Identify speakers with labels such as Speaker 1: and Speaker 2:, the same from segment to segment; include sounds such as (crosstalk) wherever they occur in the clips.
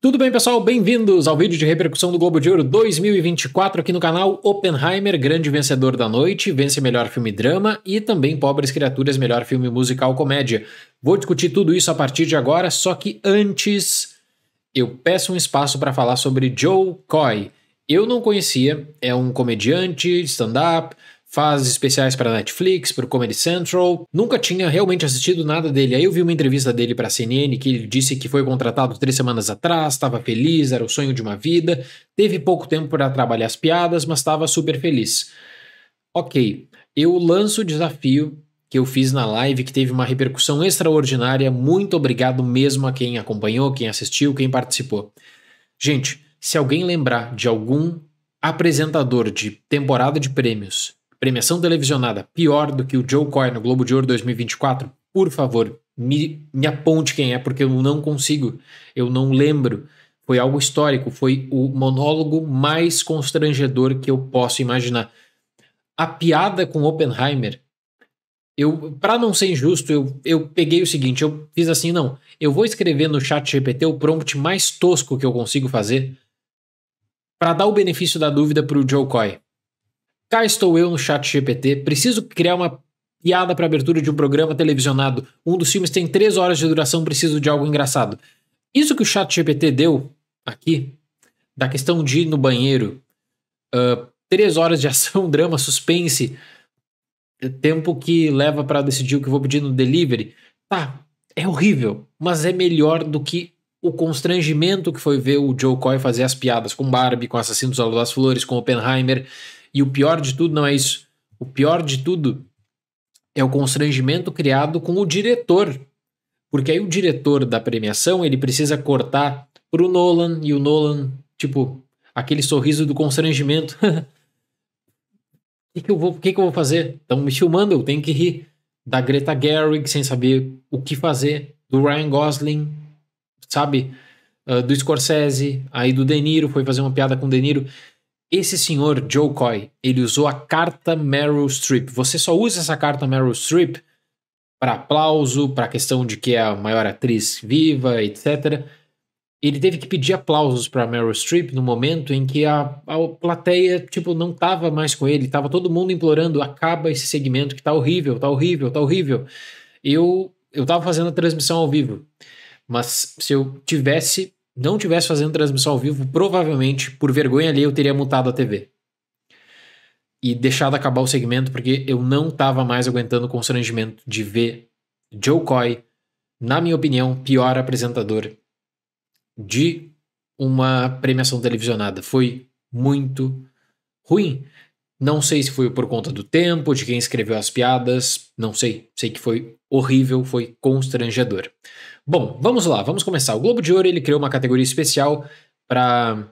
Speaker 1: Tudo bem, pessoal? Bem-vindos ao vídeo de repercussão do Globo de Ouro 2024 aqui no canal Oppenheimer, grande vencedor da noite, vence melhor filme drama e também Pobres Criaturas, melhor filme musical comédia. Vou discutir tudo isso a partir de agora, só que antes eu peço um espaço para falar sobre Joe Coy. Eu não conhecia, é um comediante, stand-up, faz especiais para Netflix, para o Comedy Central. Nunca tinha realmente assistido nada dele. Aí eu vi uma entrevista dele para a CNN que ele disse que foi contratado três semanas atrás, estava feliz, era o sonho de uma vida, teve pouco tempo para trabalhar as piadas, mas estava super feliz. Ok, eu lanço o desafio que eu fiz na live que teve uma repercussão extraordinária. Muito obrigado mesmo a quem acompanhou, quem assistiu, quem participou. Gente, se alguém lembrar de algum apresentador de temporada de prêmios premiação televisionada pior do que o Joe Coy no Globo de Ouro 2024, por favor, me, me aponte quem é, porque eu não consigo, eu não lembro. Foi algo histórico, foi o monólogo mais constrangedor que eu posso imaginar. A piada com Oppenheimer, eu, para não ser injusto, eu, eu peguei o seguinte, eu fiz assim, não, eu vou escrever no chat GPT o prompt mais tosco que eu consigo fazer para dar o benefício da dúvida para o Joe Coy. Cá estou eu no chat GPT, preciso criar uma piada para abertura de um programa televisionado. Um dos filmes tem três horas de duração, preciso de algo engraçado. Isso que o chat GPT deu aqui, da questão de ir no banheiro, uh, três horas de ação, (laughs) drama, suspense, é tempo que leva para decidir o que vou pedir no delivery, tá, é horrível, mas é melhor do que o constrangimento que foi ver o Joe Coy fazer as piadas com Barbie, com Assassinos ao das Flores, com Oppenheimer e o pior de tudo não é isso. O pior de tudo é o constrangimento criado com o diretor. Porque aí o diretor da premiação, ele precisa cortar pro Nolan e o Nolan, tipo, aquele sorriso do constrangimento. (laughs) que que eu vou, o que, que eu vou fazer? Estão me filmando, eu tenho que rir. Da Greta Gerwig sem saber o que fazer, do Ryan Gosling, sabe? Uh, do Scorsese, aí do De Niro, foi fazer uma piada com o De Niro. Esse senhor, Joe Coy, ele usou a carta Meryl Streep. Você só usa essa carta Meryl Streep para aplauso, para a questão de que é a maior atriz viva, etc. Ele teve que pedir aplausos para Meryl Streep no momento em que a, a plateia tipo não tava mais com ele, tava todo mundo implorando, acaba esse segmento que tá horrível, tá horrível, tá horrível. Eu eu tava fazendo a transmissão ao vivo, mas se eu tivesse não tivesse fazendo transmissão ao vivo, provavelmente, por vergonha ali, eu teria mutado a TV. E deixado acabar o segmento, porque eu não estava mais aguentando o constrangimento de ver Joe Coy, na minha opinião, pior apresentador de uma premiação televisionada. Foi muito ruim. Não sei se foi por conta do tempo, de quem escreveu as piadas, não sei. Sei que foi horrível, foi constrangedor. Bom, vamos lá, vamos começar. O Globo de Ouro ele criou uma categoria especial para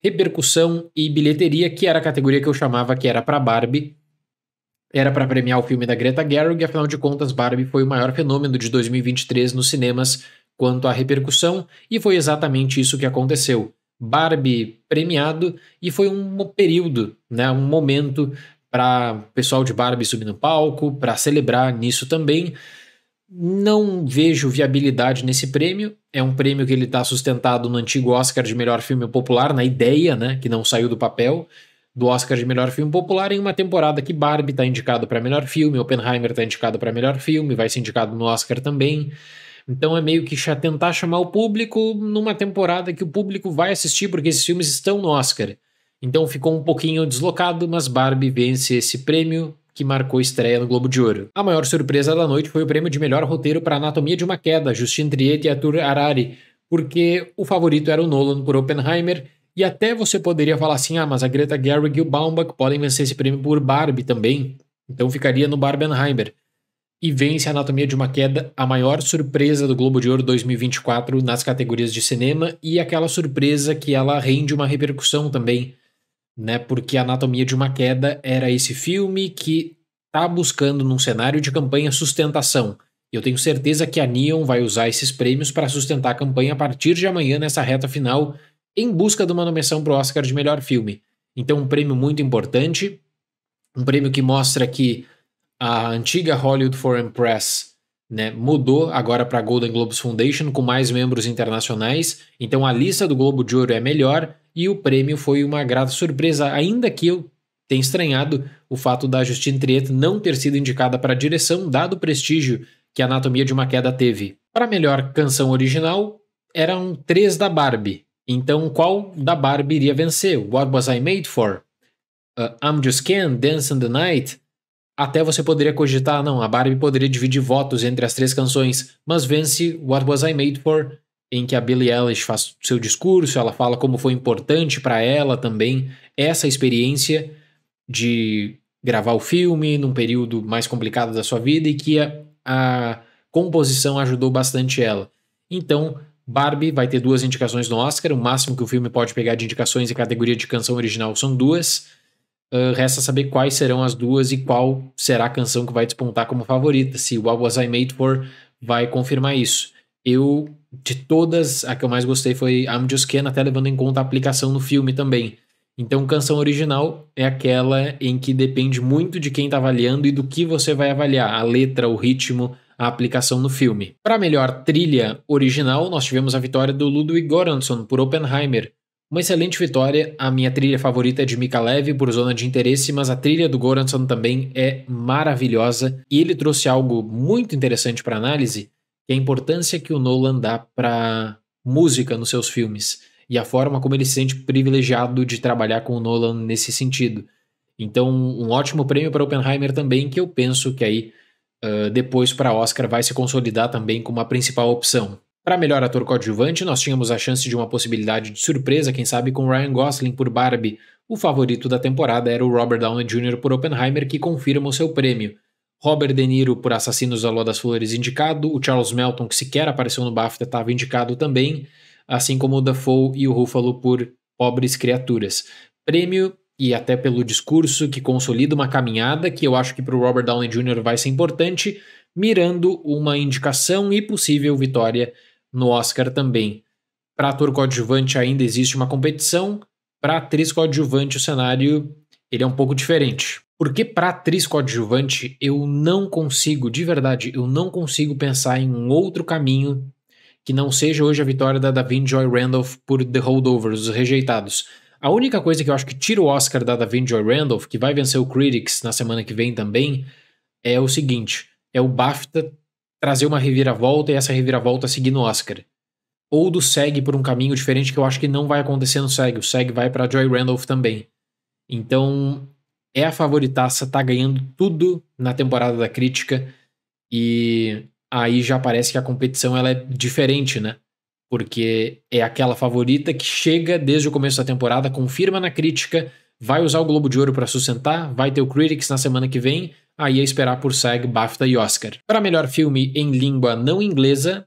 Speaker 1: repercussão e bilheteria, que era a categoria que eu chamava que era para Barbie. Era para premiar o filme da Greta Gerwig, afinal de contas, Barbie foi o maior fenômeno de 2023 nos cinemas quanto à repercussão, e foi exatamente isso que aconteceu. Barbie premiado e foi um período, né, um momento para o pessoal de Barbie subir no palco, para celebrar nisso também. Não vejo viabilidade nesse prêmio. É um prêmio que ele está sustentado no antigo Oscar de melhor filme popular, na ideia, né, que não saiu do papel, do Oscar de melhor filme popular em uma temporada que Barbie está indicado para melhor filme, Oppenheimer está indicado para melhor filme, vai ser indicado no Oscar também. Então é meio que tentar chamar o público numa temporada que o público vai assistir porque esses filmes estão no Oscar. Então ficou um pouquinho deslocado, mas Barbie vence esse prêmio que marcou estreia no Globo de Ouro. A maior surpresa da noite foi o prêmio de melhor roteiro para Anatomia de uma Queda, Justin Triet e Arthur Harari, porque o favorito era o Nolan por Oppenheimer, e até você poderia falar assim, ah, mas a Greta Gerwig e o Baumbach podem vencer esse prêmio por Barbie também, então ficaria no Barbenheimer. E vence a Anatomia de uma Queda, a maior surpresa do Globo de Ouro 2024 nas categorias de cinema e aquela surpresa que ela rende uma repercussão também, né? Porque Anatomia de uma Queda era esse filme que tá buscando num cenário de campanha sustentação. Eu tenho certeza que a Neon vai usar esses prêmios para sustentar a campanha a partir de amanhã nessa reta final em busca de uma nomeação para o Oscar de melhor filme. Então, um prêmio muito importante, um prêmio que mostra que a antiga Hollywood Foreign Press né, mudou agora para a Golden Globes Foundation com mais membros internacionais. Então, a lista do Globo de Ouro é melhor e o prêmio foi uma grata surpresa, ainda que eu tenha estranhado o fato da Justine Triet não ter sido indicada para a direção, dado o prestígio que a Anatomia de uma Queda teve. Para a melhor canção original, eram três da Barbie. Então, qual da Barbie iria vencer? What Was I Made For? Uh, I'm Just Ken, Dance in the Night? Até você poderia cogitar, não, a Barbie poderia dividir votos entre as três canções, mas vence What Was I Made For, em que a Billie Eilish faz seu discurso, ela fala como foi importante para ela também essa experiência de gravar o filme num período mais complicado da sua vida e que a, a composição ajudou bastante ela. Então, Barbie vai ter duas indicações no Oscar, o máximo que o filme pode pegar de indicações em categoria de canção original são duas. Uh, resta saber quais serão as duas e qual será a canção que vai despontar como favorita, se What Was I Made For vai confirmar isso. Eu de todas, a que eu mais gostei foi I'm Just Ken, até levando em conta a aplicação no filme também. Então, canção original é aquela em que depende muito de quem está avaliando e do que você vai avaliar, a letra, o ritmo, a aplicação no filme. Para melhor trilha original, nós tivemos a vitória do Ludwig Göransson por Oppenheimer. Uma excelente vitória, a minha trilha favorita é de Mika Levy por Zona de Interesse, mas a trilha do Göransson também é maravilhosa e ele trouxe algo muito interessante para análise, e é a importância que o Nolan dá para música nos seus filmes e a forma como ele se sente privilegiado de trabalhar com o Nolan nesse sentido. Então, um ótimo prêmio para Oppenheimer também, que eu penso que aí uh, depois para Oscar vai se consolidar também como a principal opção. Para melhor ator coadjuvante, nós tínhamos a chance de uma possibilidade de surpresa, quem sabe com Ryan Gosling por Barbie. O favorito da temporada era o Robert Downey Jr. por Oppenheimer, que confirma o seu prêmio. Robert De Niro por Assassinos da Lua das Flores indicado, o Charles Melton, que sequer apareceu no BAFTA, estava indicado também, assim como o Dafoe e o Ruffalo por Pobres Criaturas. Prêmio e até pelo discurso que consolida uma caminhada que eu acho que para o Robert Downey Jr. vai ser importante, mirando uma indicação e possível vitória no Oscar também. Para ator coadjuvante ainda existe uma competição, para atriz coadjuvante o cenário ele é um pouco diferente. Porque para atriz coadjuvante eu não consigo, de verdade, eu não consigo pensar em um outro caminho que não seja hoje a vitória da Davin Joy Randolph por The Holdovers, Os Rejeitados. A única coisa que eu acho que tira o Oscar da Davin Joy Randolph, que vai vencer o Critics na semana que vem também, é o seguinte, é o BAFTA trazer uma reviravolta e essa reviravolta seguir no Oscar. Ou do SEG por um caminho diferente que eu acho que não vai acontecer no SEG, o SEG vai para Joy Randolph também. Então, é a favoritaça, tá ganhando tudo na temporada da crítica e aí já parece que a competição ela é diferente, né? Porque é aquela favorita que chega desde o começo da temporada, confirma na crítica, vai usar o Globo de Ouro para sustentar, vai ter o Critics na semana que vem, aí é esperar por SAG, BAFTA e Oscar. Para melhor filme em língua não inglesa,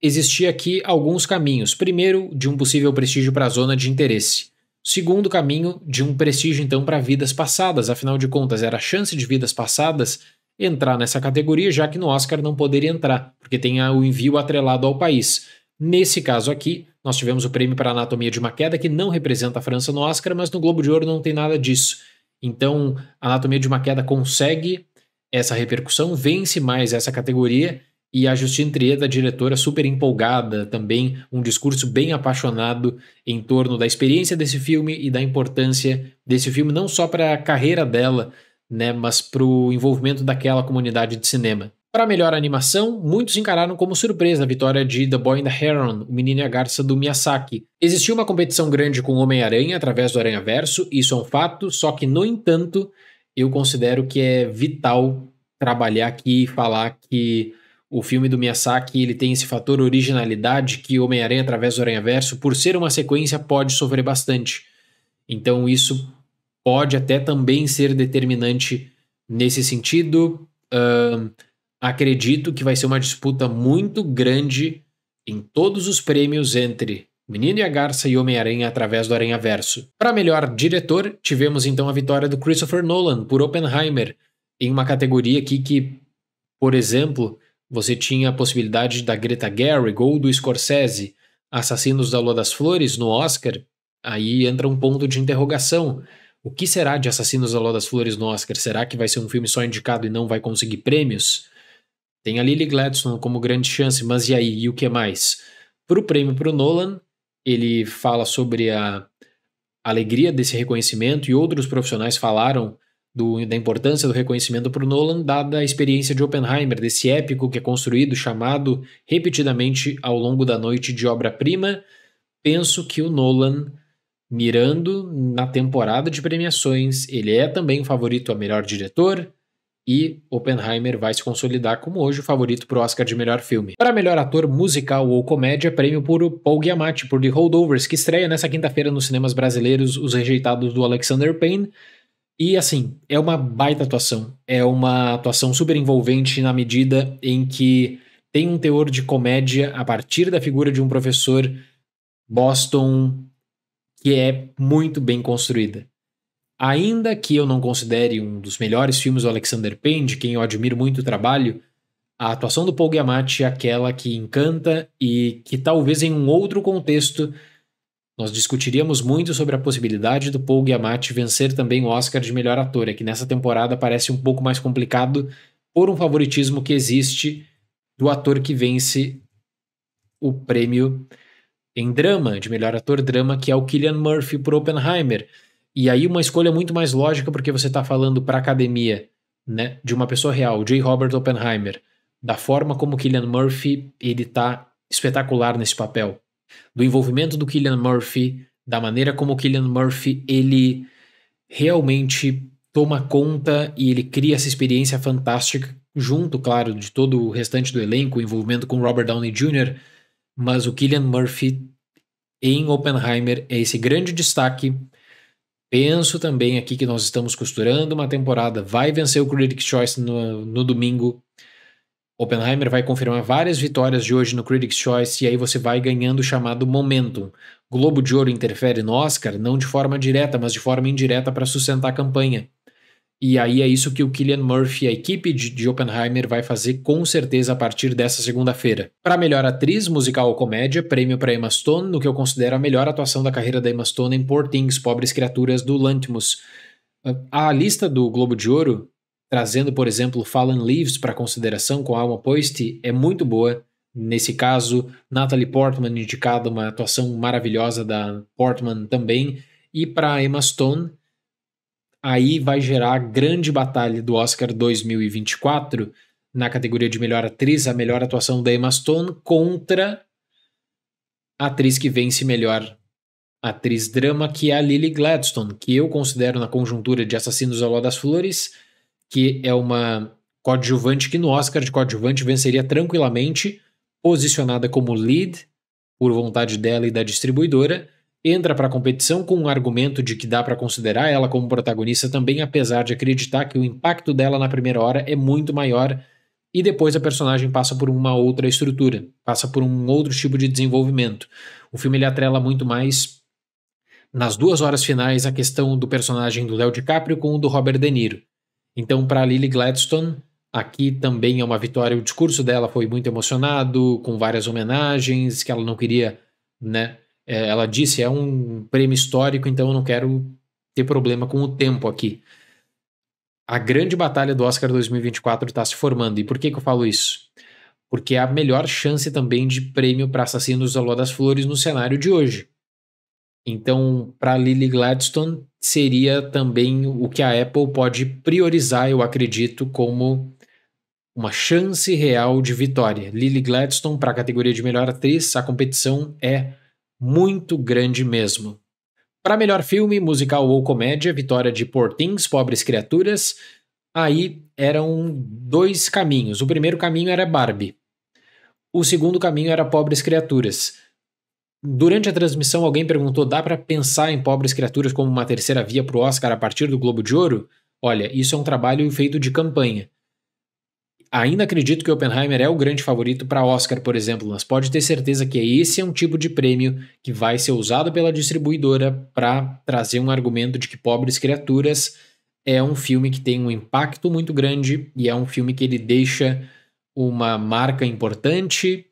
Speaker 1: existia aqui alguns caminhos. Primeiro, de um possível prestígio para a zona de interesse. Segundo caminho, de um prestígio então para vidas passadas, afinal de contas, era a chance de vidas passadas entrar nessa categoria, já que no Oscar não poderia entrar, porque tem o envio atrelado ao país. Nesse caso aqui, nós tivemos o prêmio para Anatomia de uma Queda, que não representa a França no Oscar, mas no Globo de Ouro não tem nada disso. Então, Anatomia de uma Queda consegue essa repercussão, vence mais essa categoria e a Justine Trieta, diretora, super empolgada também, um discurso bem apaixonado em torno da experiência desse filme e da importância desse filme, não só para a carreira dela, né, mas para o envolvimento daquela comunidade de cinema. Para melhor animação, muitos encararam como surpresa a vitória de The Boy and the Heron, o menino e a garça do Miyazaki. Existiu uma competição grande com Homem-Aranha através do Aranha-Verso, isso é um fato, só que, no entanto, eu considero que é vital trabalhar aqui e falar que o filme do Miyazaki ele tem esse fator originalidade que Homem-Aranha através do Aranhaverso, por ser uma sequência, pode sofrer bastante. Então isso pode até também ser determinante nesse sentido. Uh, acredito que vai ser uma disputa muito grande em todos os prêmios entre Menino e a Garça e Homem-Aranha através do Aranhaverso. Para melhor diretor, tivemos então a vitória do Christopher Nolan por Oppenheimer, em uma categoria aqui que, por exemplo, você tinha a possibilidade da Greta Gerwig ou do Scorsese, Assassinos da Lua das Flores, no Oscar. Aí entra um ponto de interrogação. O que será de Assassinos da Lua das Flores no Oscar? Será que vai ser um filme só indicado e não vai conseguir prêmios? Tem a Lily Gladstone como grande chance, mas e aí? E o que mais? Para o prêmio para o Nolan, ele fala sobre a alegria desse reconhecimento e outros profissionais falaram do, da importância do reconhecimento para o Nolan, dada a experiência de Oppenheimer, desse épico que é construído, chamado repetidamente ao longo da noite de obra-prima. Penso que o Nolan, mirando na temporada de premiações, ele é também o favorito a melhor diretor, e Oppenheimer vai se consolidar como hoje o favorito para o Oscar de melhor filme. Para melhor ator musical ou comédia, prêmio por Paul Giamatti por The Holdovers, que estreia nessa quinta-feira nos cinemas brasileiros Os Rejeitados do Alexander Payne, e assim, é uma baita atuação. É uma atuação super envolvente na medida em que tem um teor de comédia a partir da figura de um professor Boston que é muito bem construída. Ainda que eu não considere um dos melhores filmes do Alexander Payne, de quem eu admiro muito o trabalho, a atuação do Paul Giamatti é aquela que encanta e que talvez em um outro contexto nós discutiríamos muito sobre a possibilidade do Paul Giamatti vencer também o Oscar de melhor ator, é que nessa temporada parece um pouco mais complicado por um favoritismo que existe do ator que vence o prêmio em drama, de melhor ator drama, que é o Killian Murphy por Oppenheimer. E aí uma escolha muito mais lógica, porque você está falando para a academia né, de uma pessoa real, J. Robert Oppenheimer, da forma como Killian Murphy ele tá espetacular nesse papel do envolvimento do Killian Murphy, da maneira como o Killian Murphy ele realmente toma conta e ele cria essa experiência fantástica junto, claro, de todo o restante do elenco, o envolvimento com Robert Downey Jr., mas o Killian Murphy em Oppenheimer é esse grande destaque. Penso também aqui que nós estamos costurando uma temporada, vai vencer o Critics' Choice no, no domingo, Oppenheimer vai confirmar várias vitórias de hoje no Critics' Choice e aí você vai ganhando o chamado momentum. Globo de Ouro interfere no Oscar, não de forma direta, mas de forma indireta para sustentar a campanha. E aí é isso que o Killian Murphy e a equipe de, Oppenheimer vai fazer com certeza a partir dessa segunda-feira. Para melhor atriz, musical ou comédia, prêmio para Emma Stone, no que eu considero a melhor atuação da carreira da Emma Stone em Poor Things, Pobres Criaturas, do Lantimos. Ah, a lista do Globo de Ouro trazendo, por exemplo, Fallen Leaves para consideração com Alma Poiste, é muito boa. Nesse caso, Natalie Portman indicada, uma atuação maravilhosa da Portman também. E para Emma Stone, aí vai gerar a grande batalha do Oscar 2024 na categoria de melhor atriz, a melhor atuação da Emma Stone contra a atriz que vence melhor atriz drama, que é a Lily Gladstone, que eu considero na conjuntura de Assassinos ao Ló das Flores que é uma coadjuvante que no Oscar de coadjuvante venceria tranquilamente, posicionada como lead por vontade dela e da distribuidora, entra para a competição com um argumento de que dá para considerar ela como protagonista também, apesar de acreditar que o impacto dela na primeira hora é muito maior e depois a personagem passa por uma outra estrutura, passa por um outro tipo de desenvolvimento. O filme ele atrela muito mais nas duas horas finais a questão do personagem do Léo DiCaprio com o do Robert De Niro. Então, para Lily Gladstone, aqui também é uma vitória. O discurso dela foi muito emocionado, com várias homenagens que ela não queria, né? É, ela disse: é um prêmio histórico, então eu não quero ter problema com o tempo aqui. A grande batalha do Oscar 2024 está se formando. E por que, que eu falo isso? Porque é a melhor chance também de prêmio para Assassinos da Lua das Flores no cenário de hoje. Então, para Lily Gladstone, seria também o que a Apple pode priorizar, eu acredito, como uma chance real de vitória. Lily Gladstone, para a categoria de melhor atriz, a competição é muito grande mesmo. Para melhor filme, musical ou comédia, vitória de Poor Pobres Criaturas, aí eram dois caminhos. O primeiro caminho era Barbie. O segundo caminho era Pobres Criaturas. Durante a transmissão, alguém perguntou: dá para pensar em pobres criaturas como uma terceira via para o Oscar a partir do Globo de Ouro? Olha, isso é um trabalho feito de campanha. Ainda acredito que Oppenheimer é o grande favorito para Oscar, por exemplo, mas pode ter certeza que esse é um tipo de prêmio que vai ser usado pela distribuidora para trazer um argumento de que Pobres Criaturas é um filme que tem um impacto muito grande e é um filme que ele deixa uma marca importante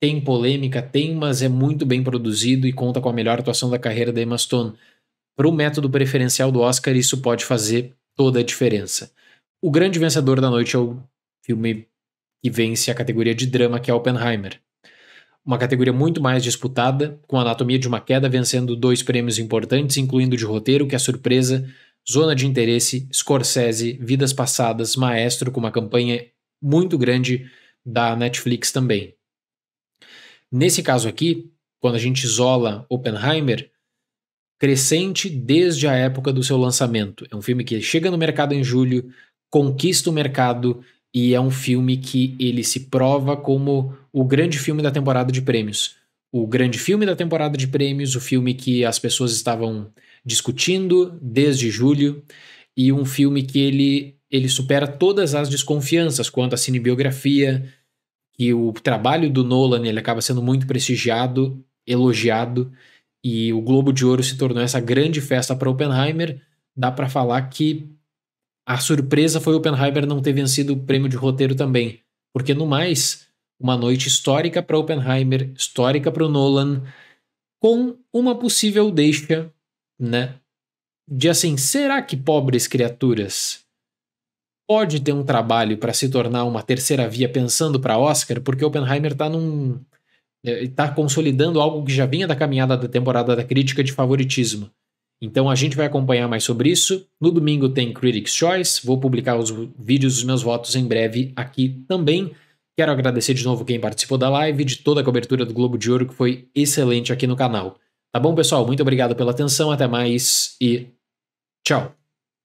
Speaker 1: tem polêmica, tem, mas é muito bem produzido e conta com a melhor atuação da carreira da Emma Stone. Para o método preferencial do Oscar, isso pode fazer toda a diferença. O grande vencedor da noite é o filme que vence a categoria de drama, que é Oppenheimer. Uma categoria muito mais disputada, com Anatomia de uma Queda vencendo dois prêmios importantes, incluindo de roteiro, que é surpresa, Zona de Interesse, Scorsese, Vidas Passadas, Maestro, com uma campanha muito grande da Netflix também. Nesse caso aqui, quando a gente isola Oppenheimer, crescente desde a época do seu lançamento. É um filme que chega no mercado em julho, conquista o mercado e é um filme que ele se prova como o grande filme da temporada de prêmios. O grande filme da temporada de prêmios, o filme que as pessoas estavam discutindo desde julho e um filme que ele ele supera todas as desconfianças quanto à cinebiografia, que o trabalho do Nolan ele acaba sendo muito prestigiado, elogiado, e o Globo de Ouro se tornou essa grande festa para Oppenheimer, dá para falar que a surpresa foi Oppenheimer não ter vencido o prêmio de roteiro também, porque no mais, uma noite histórica para Oppenheimer, histórica para o Nolan, com uma possível deixa, né? De assim, será que pobres criaturas pode ter um trabalho para se tornar uma terceira via pensando para Oscar, porque Oppenheimer está num está é, consolidando algo que já vinha da caminhada da temporada da crítica de favoritismo. Então a gente vai acompanhar mais sobre isso. No domingo tem Critics Choice, vou publicar os vídeos dos meus votos em breve aqui também. Quero agradecer de novo quem participou da live, de toda a cobertura do Globo de Ouro que foi excelente aqui no canal. Tá bom, pessoal? Muito obrigado pela atenção, até mais e tchau.